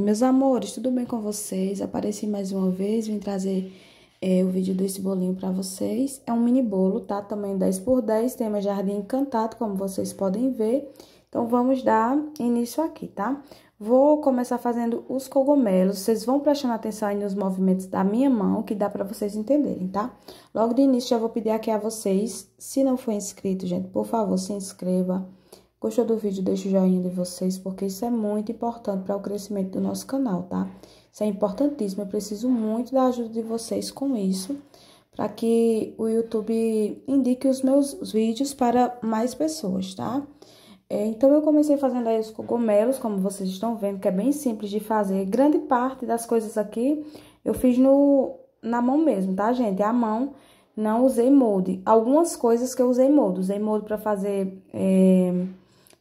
meus amores, tudo bem com vocês? Apareci mais uma vez, vim trazer é, o vídeo desse bolinho para vocês. É um mini bolo, tá? Tamanho 10 por 10, tema jardim encantado, como vocês podem ver. Então, vamos dar início aqui, tá? Vou começar fazendo os cogumelos. Vocês vão prestando atenção aí nos movimentos da minha mão, que dá para vocês entenderem, tá? Logo de início, já vou pedir aqui a vocês, se não for inscrito, gente, por favor, se inscreva. Gostou do vídeo? Deixa o joinha de vocês, porque isso é muito importante para o crescimento do nosso canal, tá? Isso é importantíssimo, eu preciso muito da ajuda de vocês com isso, para que o YouTube indique os meus vídeos para mais pessoas, tá? É, então, eu comecei fazendo aí os cogumelos, como vocês estão vendo, que é bem simples de fazer. Grande parte das coisas aqui eu fiz no, na mão mesmo, tá, gente? A mão, não usei molde. Algumas coisas que eu usei molde. Usei molde para fazer... É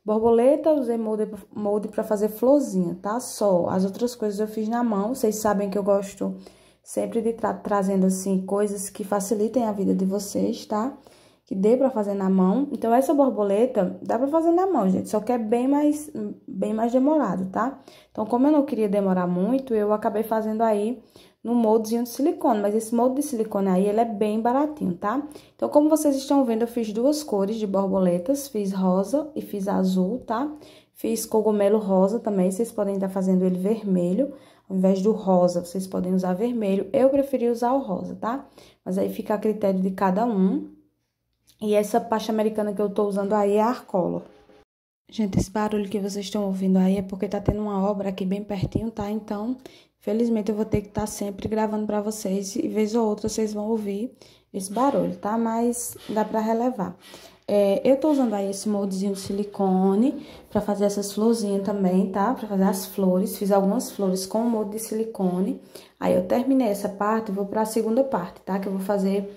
Borboleta usei molde, molde para fazer florzinha, tá? Só. As outras coisas eu fiz na mão. Vocês sabem que eu gosto sempre de tra trazendo, assim, coisas que facilitem a vida de vocês, tá? Que dê para fazer na mão. Então, essa borboleta dá para fazer na mão, gente. Só que é bem mais, bem mais demorado, tá? Então, como eu não queria demorar muito, eu acabei fazendo aí no moldezinho de silicone, mas esse molde de silicone aí, ele é bem baratinho, tá? Então, como vocês estão vendo, eu fiz duas cores de borboletas, fiz rosa e fiz azul, tá? Fiz cogumelo rosa também, vocês podem estar fazendo ele vermelho, ao invés do rosa, vocês podem usar vermelho, eu preferi usar o rosa, tá? Mas aí fica a critério de cada um. E essa pasta americana que eu tô usando aí é a Arcolor. Gente, esse barulho que vocês estão ouvindo aí é porque tá tendo uma obra aqui bem pertinho, tá? Então, felizmente eu vou ter que estar tá sempre gravando para vocês e vez ou outra vocês vão ouvir esse barulho, tá? Mas dá para relevar. É, eu tô usando aí esse moldezinho de silicone para fazer essas florzinhas também, tá? Para fazer as flores, fiz algumas flores com o molde de silicone. Aí eu terminei essa parte, vou para a segunda parte, tá? Que eu vou fazer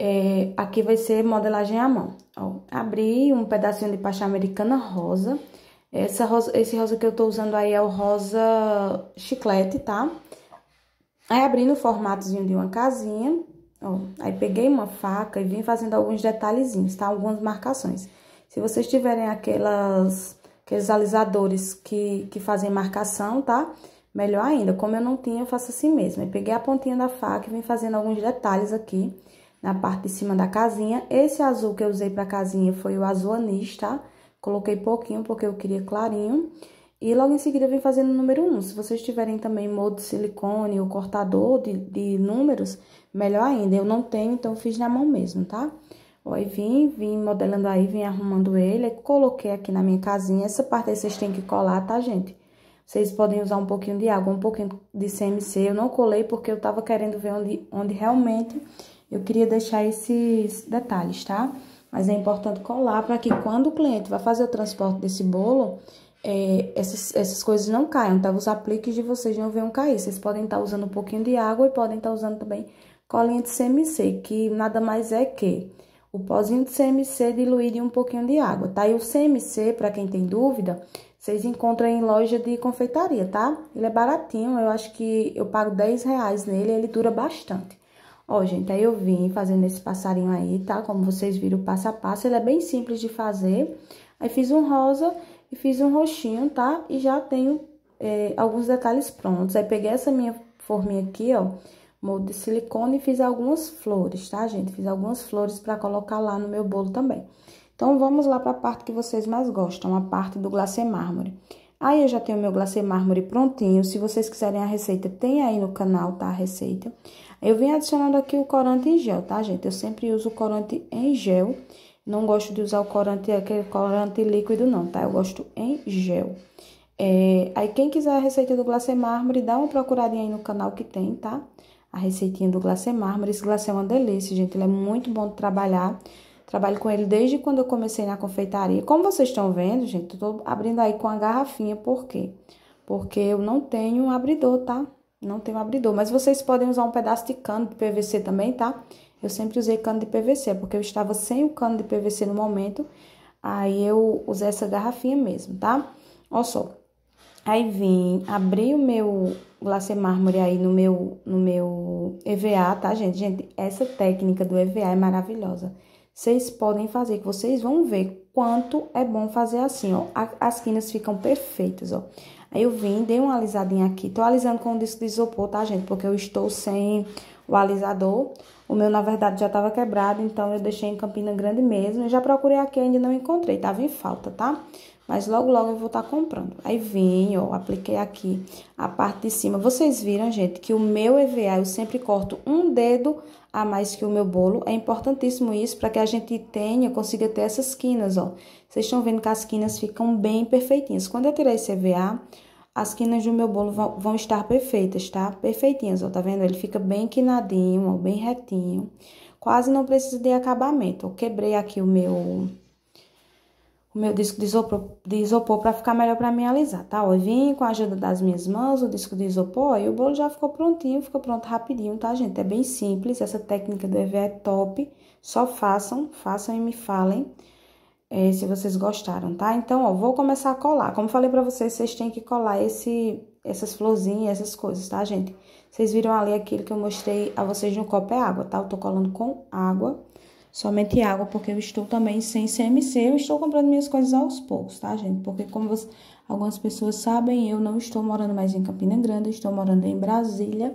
é, aqui vai ser modelagem à mão. Ó, abri um pedacinho de pasta americana rosa. Essa rosa, esse rosa que eu tô usando aí é o rosa chiclete, tá? Aí abri no formatozinho de uma casinha, ó. Aí peguei uma faca e vim fazendo alguns detalhezinhos, tá? Algumas marcações. Se vocês tiverem aquelas, aqueles alisadores que, que fazem marcação, tá? Melhor ainda, como eu não tinha, eu faço assim mesmo. Aí peguei a pontinha da faca e vim fazendo alguns detalhes aqui na parte de cima da casinha. Esse azul que eu usei para casinha foi o azul anis, tá? Coloquei pouquinho porque eu queria clarinho. E logo em seguida eu vim fazendo o número 1. Se vocês tiverem também molde de silicone ou cortador de, de números, melhor ainda. Eu não tenho, então fiz na mão mesmo, tá? Ó, e vim, vim modelando aí, vim arrumando ele. Coloquei aqui na minha casinha. Essa parte aí vocês têm que colar, tá, gente? Vocês podem usar um pouquinho de água, um pouquinho de CMC. Eu não colei porque eu tava querendo ver onde, onde realmente eu queria deixar esses detalhes, tá? Mas é importante colar para que quando o cliente vai fazer o transporte desse bolo, é, essas, essas coisas não caiam, tá? Os apliques de vocês não venham cair. Vocês podem estar tá usando um pouquinho de água e podem estar tá usando também colinha de CMC, que nada mais é que o pozinho de CMC diluído em um pouquinho de água, tá? E o CMC, para quem tem dúvida, vocês encontram em loja de confeitaria, tá? Ele é baratinho, eu acho que eu pago 10 reais nele e ele dura bastante. Ó, gente, aí eu vim fazendo esse passarinho aí, tá? Como vocês viram, passo a passo. Ele é bem simples de fazer. Aí fiz um rosa e fiz um roxinho, tá? E já tenho é, alguns detalhes prontos. Aí peguei essa minha forminha aqui, ó, molde de silicone e fiz algumas flores, tá, gente? Fiz algumas flores pra colocar lá no meu bolo também. Então, vamos lá pra parte que vocês mais gostam, a parte do glacê mármore. Aí eu já tenho meu glacê mármore prontinho. Se vocês quiserem a receita, tem aí no canal, tá? A receita. Eu venho adicionando aqui o corante em gel, tá, gente? Eu sempre uso o corante em gel. Não gosto de usar o corante, aquele corante líquido, não, tá? Eu gosto em gel. É, aí, quem quiser a receita do glacê mármore, dá uma procuradinha aí no canal que tem, tá? A receitinha do glacê mármore. Esse glacê é uma delícia, gente. Ele é muito bom de trabalhar. Trabalho com ele desde quando eu comecei na confeitaria. Como vocês estão vendo, gente, eu tô abrindo aí com a garrafinha, por quê? Porque eu não tenho abridor, tá? Não tenho abridor, mas vocês podem usar um pedaço de cano de PVC também, tá? Eu sempre usei cano de PVC, é porque eu estava sem o cano de PVC no momento, aí eu usei essa garrafinha mesmo, tá? Olha só, Aí vim, abri o meu glacê mármore aí no meu, no meu EVA, tá, gente? Gente, essa técnica do EVA é maravilhosa. Vocês podem fazer, que vocês vão ver quanto é bom fazer assim, ó. As quinas ficam perfeitas, ó. Aí eu vim, dei uma alisadinha aqui. Tô alisando com o disco de isopor, tá, gente? Porque eu estou sem o alisador. O meu, na verdade, já tava quebrado, então eu deixei em Campina Grande mesmo. Eu já procurei aqui, ainda não encontrei. Tava em falta, tá? Mas logo, logo eu vou estar tá comprando. Aí vim, ó, apliquei aqui a parte de cima. Vocês viram, gente, que o meu EVA eu sempre corto um dedo a mais que o meu bolo. É importantíssimo isso para que a gente tenha, consiga ter essas quinas, ó. Vocês estão vendo que as quinas ficam bem perfeitinhas. Quando eu tirar esse EVA, as quinas do meu bolo vão, vão estar perfeitas, tá? Perfeitinhas, ó, tá vendo? Ele fica bem quinadinho, ó, bem retinho. Quase não precisa de acabamento. Eu quebrei aqui o meu o meu disco de isopor, isopor para ficar melhor para mim alisar, tá? Eu vim com a ajuda das minhas mãos o disco de isopor e o bolo já ficou prontinho, ficou pronto rapidinho, tá, gente? É bem simples, essa técnica do EV é top, só façam, façam e me falem é, se vocês gostaram, tá? Então, ó, vou começar a colar. Como falei para vocês, vocês têm que colar esse, essas florzinhas, essas coisas, tá, gente? Vocês viram ali aquilo que eu mostrei a vocês no copo é água, tá? Eu tô colando com água somente água, porque eu estou também sem CMC, eu estou comprando minhas coisas aos poucos, tá, gente? Porque como você, algumas pessoas sabem, eu não estou morando mais em Campina Grande, estou morando em Brasília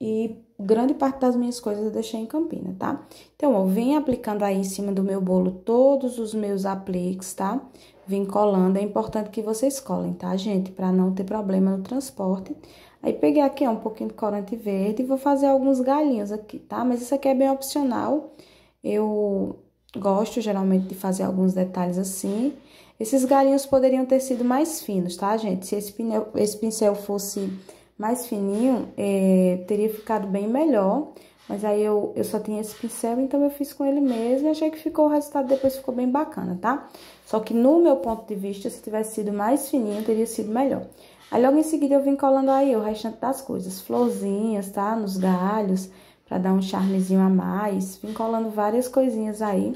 e grande parte das minhas coisas eu deixei em Campina, tá? Então, ó, venho aplicando aí em cima do meu bolo todos os meus apliques, tá? Vim colando, é importante que vocês colhem, tá, gente? Pra não ter problema no transporte. Aí, peguei aqui, ó, um pouquinho de corante verde e vou fazer alguns galinhos aqui, tá? Mas isso aqui é bem opcional, tá? Eu gosto geralmente de fazer alguns detalhes assim. Esses galinhos poderiam ter sido mais finos, tá, gente? Se esse, esse pincel fosse mais fininho, é, teria ficado bem melhor. Mas aí eu, eu só tinha esse pincel, então eu fiz com ele mesmo e achei que ficou o resultado depois ficou bem bacana, tá? Só que no meu ponto de vista, se tivesse sido mais fininho, teria sido melhor. Aí logo em seguida eu vim colando aí o restante das coisas, florzinhas, tá? Nos galhos, para dar um charmezinho a mais. Vim colando várias coisinhas aí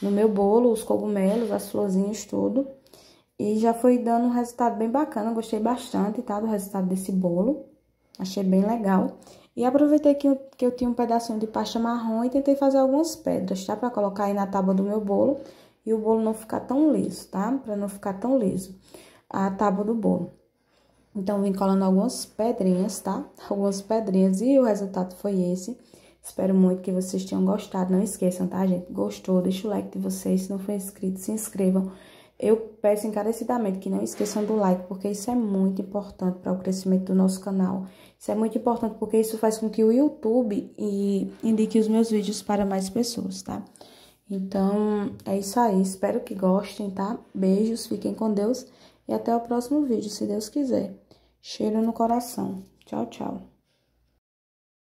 no meu bolo, os cogumelos, as florzinhas, tudo. E já foi dando um resultado bem bacana, gostei bastante, tá, do resultado desse bolo. Achei bem legal. E aproveitei que eu, que eu tinha um pedacinho de pasta marrom e tentei fazer algumas pedras, tá? Pra colocar aí na tábua do meu bolo e o bolo não ficar tão liso, tá? Pra não ficar tão liso a tábua do bolo. Então, vim colando algumas pedrinhas, tá? Algumas pedrinhas e o resultado foi esse. Espero muito que vocês tenham gostado. Não esqueçam, tá, gente? Gostou? Deixa o like de vocês. Se não for inscrito, se inscrevam. Eu peço encarecidamente que não esqueçam do like, porque isso é muito importante para o crescimento do nosso canal. Isso é muito importante porque isso faz com que o YouTube indique os meus vídeos para mais pessoas, tá? Então, é isso aí. Espero que gostem, tá? Beijos, fiquem com Deus e até o próximo vídeo, se Deus quiser. Cheiro no coração. Tchau, tchau.